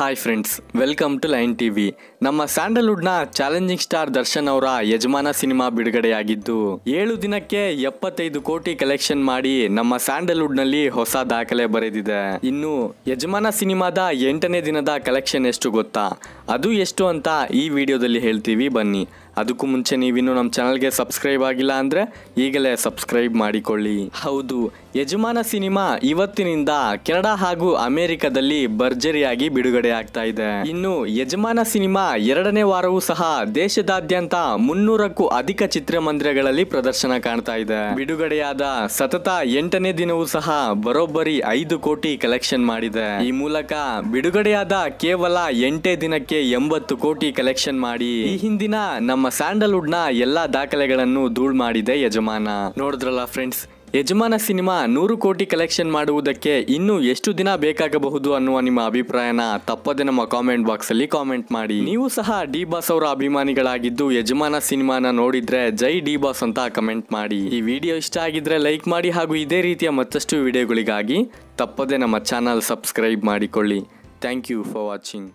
hi friends welcome to line T V ನಮ್ಮ ಸ್ಯಾಂಡಲ್ವುಡ್ನ challenging star Darshan ಅವರ ಯಜಮಾನ ಸಿನಿಮಾ ಬಿಡುಗಡೆಯಾಗಿದ್ದು ಏಳು ದಿನಕ್ಕೆ ಎಪ್ಪತ್ತೈದು ಕೋಟಿ ಕಲೆಕ್ಷನ್ ಮಾಡಿ ನಮ್ಮ ಸ್ಯಾಂಡಲ್ವುಡ್ನಲ್ಲಿ ಹೊಸ ದಾಖಲೆ ಬರೆದಿದೆ ಇನ್ನು ಯಜಮಾನ ಸಿನಿಮಾದ ಎಂಟನೇ ದಿನದ ಕಲೆಕ್ಷನ್ ಎಷ್ಟು ಗೊತ್ತಾ ಅದು ಎಷ್ಟು ಅಂತ ಈ ವಿಡಿಯೋದಲ್ಲಿ ಹೇಳ್ತೀವಿ ಬನ್ನಿ ಅದಕ್ಕೂ ಮುಂಚೆ ನೀವಿನ್ನೂ ನಮ್ಮ ಚಾನಲ್ಗೆ ಸಬ್ಸ್ಕ್ರೈಬ್ ಆಗಿಲ್ಲ ಅಂದರೆ ಈಗಲೇ ಸಬ್ಸ್ಕ್ರೈಬ್ ಮಾಡಿಕೊಳ್ಳಿ ಹೌದು ಯಜಮಾನ ಸಿನಿಮಾ ಇವತ್ತಿನಿಂದ ಕೆನಡಾ ಹಾಗೂ ಅಮೆರಿಕದಲ್ಲಿ ಭರ್ಜರಿಯಾಗಿ ಬಿಡುಗಡೆ ಆಗ್ತಾ ಇದೆ ಇನ್ನು ಯಜಮಾನ ಸಿನಿಮಾ ಎರಡನೇ ವಾರವೂ ಸಹ ದೇಶದಾದ್ಯಂತ ಮುನ್ನೂರಕ್ಕೂ ಅಧಿಕ ಚಿತ್ರಮಂದಿರಗಳಲ್ಲಿ ಪ್ರದರ್ಶನ ಕಾಣ್ತಾ ಇದೆ ಬಿಡುಗಡೆಯಾದ ಸತತ ಎಂಟನೇ ದಿನವೂ ಸಹ ಬರೋಬ್ಬರಿ ಐದು ಕೋಟಿ ಕಲೆಕ್ಷನ್ ಮಾಡಿದೆ ಈ ಮೂಲಕ ಬಿಡುಗಡೆಯಾದ ಕೇವಲ ಎಂಟೇ ದಿನಕ್ಕೆ ಎಂಬತ್ತು ಕೋಟಿ ಕಲೆಕ್ಷನ್ ಮಾಡಿ ಈ ಹಿಂದಿನ ನಮ್ಮ ಸ್ಯಾಂಡಲ್ವುಡ್ ನ ಎಲ್ಲಾ ದಾಖಲೆಗಳನ್ನು ಧೂಳ್ ಮಾಡಿದೆ ಯಜಮಾನ ನೋಡಿದ್ರಲ್ಲ ಫ್ರೆಂಡ್ಸ್ ಯಜಮಾನ ಸಿನಿಮಾ ನೂರು ಕೋಟಿ ಕಲೆಕ್ಷನ್ ಮಾಡುವುದಕ್ಕೆ ಇನ್ನು ಎಷ್ಟು ದಿನ ಬೇಕಾಗಬಹುದು ಅನ್ನುವ ನಿಮ್ಮ ಅಭಿಪ್ರಾಯನ ತಪ್ಪದೆ ನಮ್ಮ ಕಾಮೆಂಟ್ ಬಾಕ್ಸ್ ಅಲ್ಲಿ ಕಾಮೆಂಟ್ ಮಾಡಿ ನೀವು ಸಹ ಡಿ ಬಾಸ್ ಅವರ ಅಭಿಮಾನಿಗಳಾಗಿದ್ದು ಯಜಮಾನ ಸಿನಿಮಾನ ನೋಡಿದ್ರೆ ಜೈ ಡಿ ಬಾಸ್ ಅಂತ ಕಮೆಂಟ್ ಮಾಡಿ ಈ ವಿಡಿಯೋ ಇಷ್ಟ ಆಗಿದ್ರೆ ಲೈಕ್ ಮಾಡಿ ಹಾಗೂ ಇದೇ ರೀತಿಯ ಮತ್ತಷ್ಟು ವಿಡಿಯೋಗಳಿಗಾಗಿ ತಪ್ಪದೆ ನಮ್ಮ ಚಾನಲ್ ಸಬ್ಸ್ಕ್ರೈಬ್ ಮಾಡಿಕೊಳ್ಳಿ ಥ್ಯಾಂಕ್ ಯು ಫಾರ್ ವಾಚಿಂಗ್